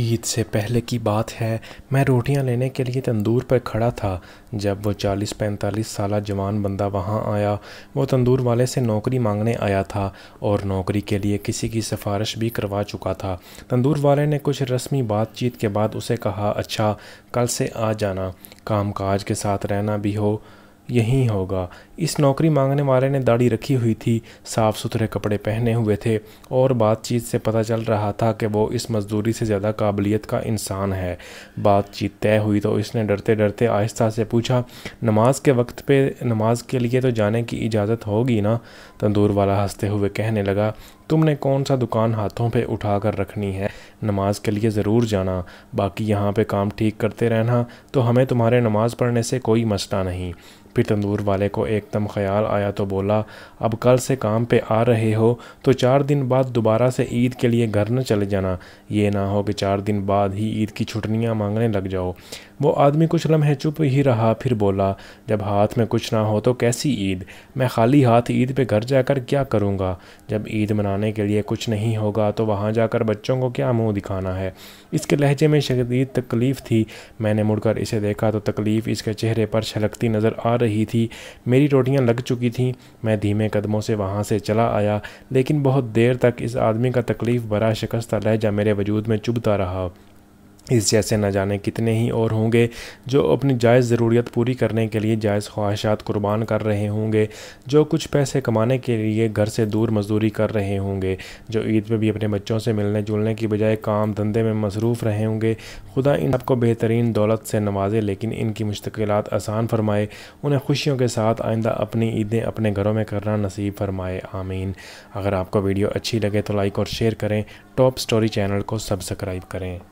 ईद से पहले की बात है मैं रोटियां लेने के लिए तंदूर पर खड़ा था जब वो चालीस पैंतालीस साल जवान बंदा वहाँ आया वो तंदूर वाले से नौकरी मांगने आया था और नौकरी के लिए किसी की सिफारिश भी करवा चुका था तंदूर वाले ने कुछ रस्मी बातचीत के बाद उसे कहा अच्छा कल से आ जाना काम काज के साथ रहना भी हो यहीं होगा इस नौकरी मांगने वाले ने दाढ़ी रखी हुई थी साफ़ सुथरे कपड़े पहने हुए थे और बातचीत से पता चल रहा था कि वो इस मजदूरी से ज़्यादा काबिलियत का इंसान है बातचीत तय हुई तो इसने डरते डरते आहिस्ता से पूछा नमाज के वक्त पे नमाज के लिए तो जाने की इजाज़त होगी ना तंदूर वाला हंसते हुए कहने लगा तुमने कौन सा दुकान हाथों पे उठा कर रखनी है नमाज के लिए ज़रूर जाना बाकी यहाँ पे काम ठीक करते रहना तो हमें तुम्हारे नमाज़ पढ़ने से कोई मसला नहीं फिर तंदूर वाले को एकदम ख्याल आया तो बोला अब कल से काम पे आ रहे हो तो चार दिन बाद दोबारा से ईद के लिए घर न चले जाना ये ना हो कि चार दिन बाद ही ईद की छुटनियाँ मांगने लग जाओ वो आदमी कुछ लम्हे चुप ही रहा फिर बोला जब हाथ में कुछ ना हो तो कैसी ईद मैं खाली हाथ ईद पे घर जाकर क्या करूँगा जब ईद मनाने के लिए कुछ नहीं होगा तो वहाँ जाकर बच्चों को क्या मुँह दिखाना है इसके लहजे में शदीद तकलीफ़ थी मैंने मुड़कर इसे देखा तो तकलीफ़ इसके चेहरे पर छलकती नज़र आ रही थी मेरी रोटियाँ लग चुकी थीं मैं धीमे कदमों से वहाँ से चला आया लेकिन बहुत देर तक इस आदमी का तकलीफ़ बड़ा शिकस्ता लहजा मेरे वजूद में चुभता रहा इस जैसे न जाने कितने ही और होंगे जो अपनी जायज़ ज़रूरियत पूरी करने के लिए जायज़ ख्वाहिशात कुर्बान कर रहे होंगे जो कुछ पैसे कमाने के लिए घर से दूर मजदूरी कर रहे होंगे जो ईद में भी अपने बच्चों से मिलने जुलने की बजाय काम धंधे में मसरूफ़ रहे होंगे खुदा इन सबको बेहतरीन दौलत से नवाजे लेकिन इनकी मुश्किल आसान फरमाए उन्हें खुशियों के साथ आइंदा अपनी ईदें अपने घरों में करना नसीब फरमाए आमीन अगर आपको वीडियो अच्छी लगे तो लाइक और शेयर करें टॉप स्टोरी चैनल को सब्सक्राइब करें